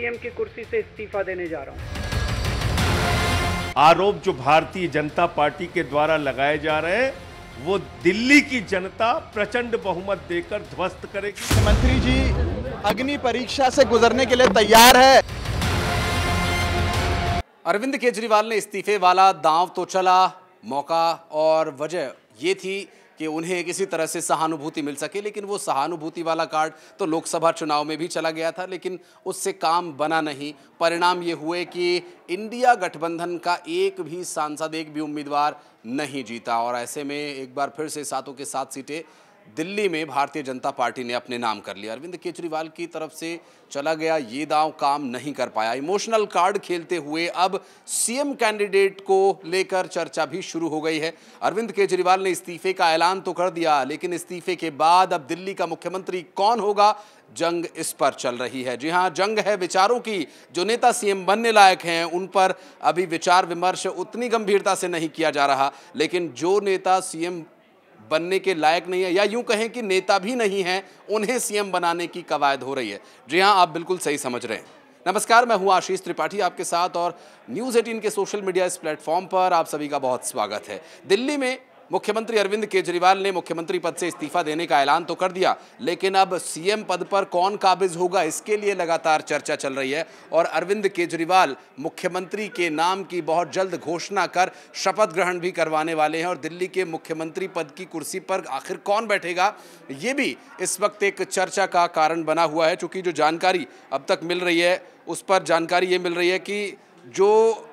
CM की कुर्सी से इस्तीफा देने जा रहा हूं आरोप जो भारतीय जनता पार्टी के द्वारा लगाए जा रहे हैं वो दिल्ली की जनता प्रचंड बहुमत देकर ध्वस्त करेगी मुख्यमंत्री जी अग्नि परीक्षा से गुजरने के लिए तैयार है अरविंद केजरीवाल ने इस्तीफे वाला दांव तो चला मौका और वजह ये थी कि उन्हें किसी तरह से सहानुभूति मिल सके लेकिन वो सहानुभूति वाला कार्ड तो लोकसभा चुनाव में भी चला गया था लेकिन उससे काम बना नहीं परिणाम ये हुए कि इंडिया गठबंधन का एक भी सांसद एक भी उम्मीदवार नहीं जीता और ऐसे में एक बार फिर से सातों के सात सीटें दिल्ली में भारतीय जनता पार्टी ने अपने नाम कर लिया अरविंद केजरीवाल की तरफ से चला गया ये दांव काम नहीं कर पाया इमोशनल कार्ड खेलते हुए अब सीएम कैंडिडेट को लेकर चर्चा भी शुरू हो गई है अरविंद केजरीवाल ने इस्तीफे का ऐलान तो कर दिया लेकिन इस्तीफे के बाद अब दिल्ली का मुख्यमंत्री कौन होगा जंग इस पर चल रही है जी हाँ जंग है विचारों की जो नेता सीएम बनने लायक हैं उन पर अभी विचार विमर्श उतनी गंभीरता से नहीं किया जा रहा लेकिन जो नेता सीएम बनने के लायक नहीं है या यूं कहें कि नेता भी नहीं है उन्हें सीएम बनाने की कवायद हो रही है जी हाँ आप बिल्कुल सही समझ रहे हैं नमस्कार मैं हूं आशीष त्रिपाठी आपके साथ और न्यूज़ एटीन के सोशल मीडिया इस प्लेटफॉर्म पर आप सभी का बहुत स्वागत है दिल्ली में मुख्यमंत्री अरविंद केजरीवाल ने मुख्यमंत्री पद से इस्तीफा देने का ऐलान तो कर दिया लेकिन अब सीएम पद पर कौन काबिज होगा इसके लिए लगातार चर्चा चल रही है और अरविंद केजरीवाल मुख्यमंत्री के नाम की बहुत जल्द घोषणा कर शपथ ग्रहण भी करवाने वाले हैं और दिल्ली के मुख्यमंत्री पद की कुर्सी पर आखिर कौन बैठेगा ये भी इस वक्त एक चर्चा का कारण बना हुआ है चूँकि जो जानकारी अब तक मिल रही है उस पर जानकारी ये मिल रही है कि जो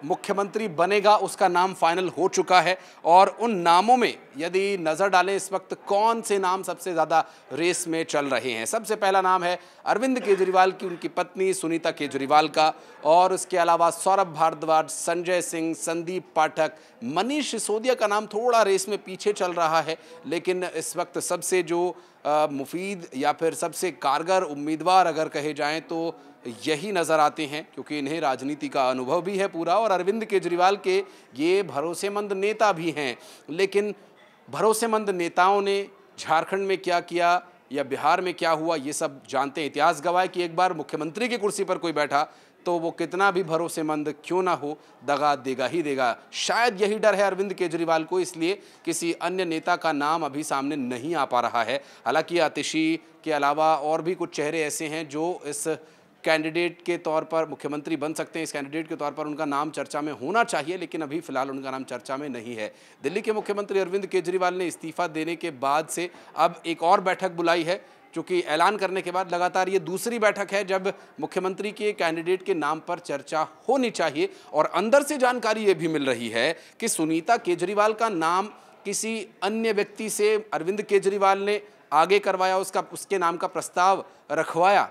मुख्यमंत्री बनेगा उसका नाम फाइनल हो चुका है और उन नामों में यदि नज़र डालें इस वक्त कौन से नाम सबसे ज़्यादा रेस में चल रहे हैं सबसे पहला नाम है अरविंद केजरीवाल की उनकी पत्नी सुनीता केजरीवाल का और उसके अलावा सौरभ भारद्वाज संजय सिंह संदीप पाठक मनीष सिसोदिया का नाम थोड़ा रेस में पीछे चल रहा है लेकिन इस वक्त सबसे जो मुफीद या फिर सबसे कारगर उम्मीदवार अगर कहे जाएं तो यही नज़र आते हैं क्योंकि इन्हें राजनीति का अनुभव भी है पूरा और अरविंद केजरीवाल के ये भरोसेमंद नेता भी हैं लेकिन भरोसेमंद नेताओं ने झारखंड में क्या किया या बिहार में क्या हुआ ये सब जानते हैं इतिहास गवाह कि एक बार मुख्यमंत्री की कुर्सी पर कोई बैठा तो वो कितना भी भरोसेमंद क्यों ना हो दगा देगा ही देगा शायद यही डर है अरविंद केजरीवाल को इसलिए किसी अन्य नेता का नाम अभी सामने नहीं आ पा रहा है हालांकि आतिशी के अलावा और भी कुछ चेहरे ऐसे हैं जो इस कैंडिडेट के तौर पर मुख्यमंत्री बन सकते हैं इस कैंडिडेट के तौर पर उनका नाम चर्चा में होना चाहिए लेकिन अभी फिलहाल उनका नाम चर्चा में नहीं है दिल्ली के मुख्यमंत्री अरविंद केजरीवाल ने इस्तीफा देने के बाद से अब एक और बैठक बुलाई है क्योंकि ऐलान करने के बाद लगातार ये दूसरी बैठक है जब मुख्यमंत्री के कैंडिडेट के नाम पर चर्चा होनी चाहिए और अंदर से जानकारी ये भी मिल रही है कि सुनीता केजरीवाल का नाम किसी अन्य व्यक्ति से अरविंद केजरीवाल ने आगे करवाया उसका उसके नाम का प्रस्ताव रखवाया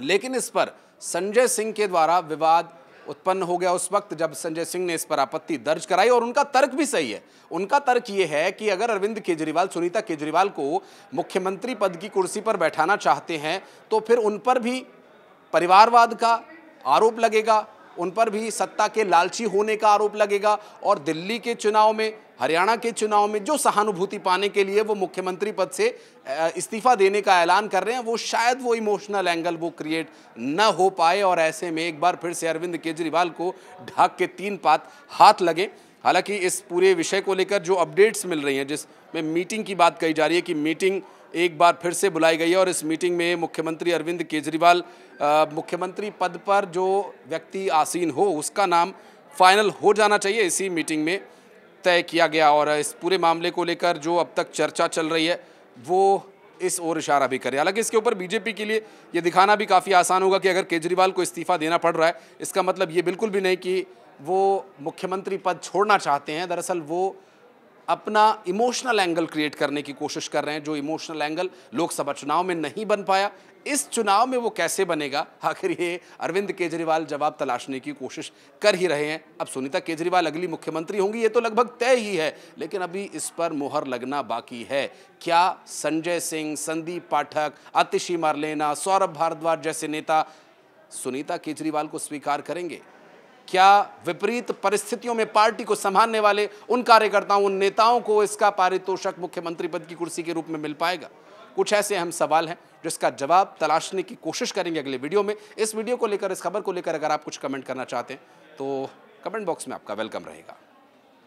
लेकिन इस पर संजय सिंह के द्वारा विवाद उत्पन्न हो गया उस वक्त जब संजय सिंह ने इस पर आपत्ति दर्ज कराई और उनका तर्क भी सही है उनका तर्क ये है कि अगर अरविंद केजरीवाल सुनीता केजरीवाल को मुख्यमंत्री पद की कुर्सी पर बैठाना चाहते हैं तो फिर उन पर भी परिवारवाद का आरोप लगेगा उन पर भी सत्ता के लालची होने का आरोप लगेगा और दिल्ली के चुनाव में हरियाणा के चुनाव में जो सहानुभूति पाने के लिए वो मुख्यमंत्री पद से इस्तीफा देने का ऐलान कर रहे हैं वो शायद वो इमोशनल एंगल वो क्रिएट न हो पाए और ऐसे में एक बार फिर से अरविंद केजरीवाल को ढाक के तीन पात हाथ लगे हालांकि इस पूरे विषय को लेकर जो अपडेट्स मिल रही हैं जिसमें मीटिंग की बात कही जा रही है कि मीटिंग एक बार फिर से बुलाई गई है और इस मीटिंग में मुख्यमंत्री अरविंद केजरीवाल मुख्यमंत्री पद पर जो व्यक्ति आसीन हो उसका नाम फाइनल हो जाना चाहिए इसी मीटिंग में तय किया गया और इस पूरे मामले को लेकर जो अब तक चर्चा चल रही है वो इस ओर इशारा भी करे हालांकि इसके ऊपर बीजेपी के लिए ये दिखाना भी काफ़ी आसान होगा कि अगर केजरीवाल को इस्तीफा देना पड़ रहा है इसका मतलब ये बिल्कुल भी नहीं कि वो मुख्यमंत्री पद छोड़ना चाहते हैं दरअसल वो अपना इमोशनल एंगल क्रिएट करने की कोशिश कर रहे हैं जो इमोशनल एंगल लोकसभा चुनाव में नहीं बन पाया इस चुनाव में वो कैसे बनेगा आखिर ये अरविंद केजरीवाल जवाब तलाशने की कोशिश कर ही रहे हैं अब सुनीता केजरीवाल अगली मुख्यमंत्री होंगी ये तो लगभग तय ही है लेकिन अभी इस पर मोहर लगना बाकी है क्या संजय सिंह संदीप पाठक आतिशी मारलेना सौरभ भारद्वाज जैसे नेता सुनीता केजरीवाल को स्वीकार करेंगे क्या विपरीत परिस्थितियों में पार्टी को संभालने वाले उन कार्यकर्ताओं उन नेताओं को इसका पारितोषक मुख्यमंत्री पद की कुर्सी के रूप में मिल पाएगा कुछ ऐसे अहम सवाल हैं जिसका जवाब तलाशने की कोशिश करेंगे अगले वीडियो में इस वीडियो को लेकर इस खबर को लेकर अगर आप कुछ कमेंट करना चाहते हैं तो कमेंट बॉक्स में आपका वेलकम रहेगा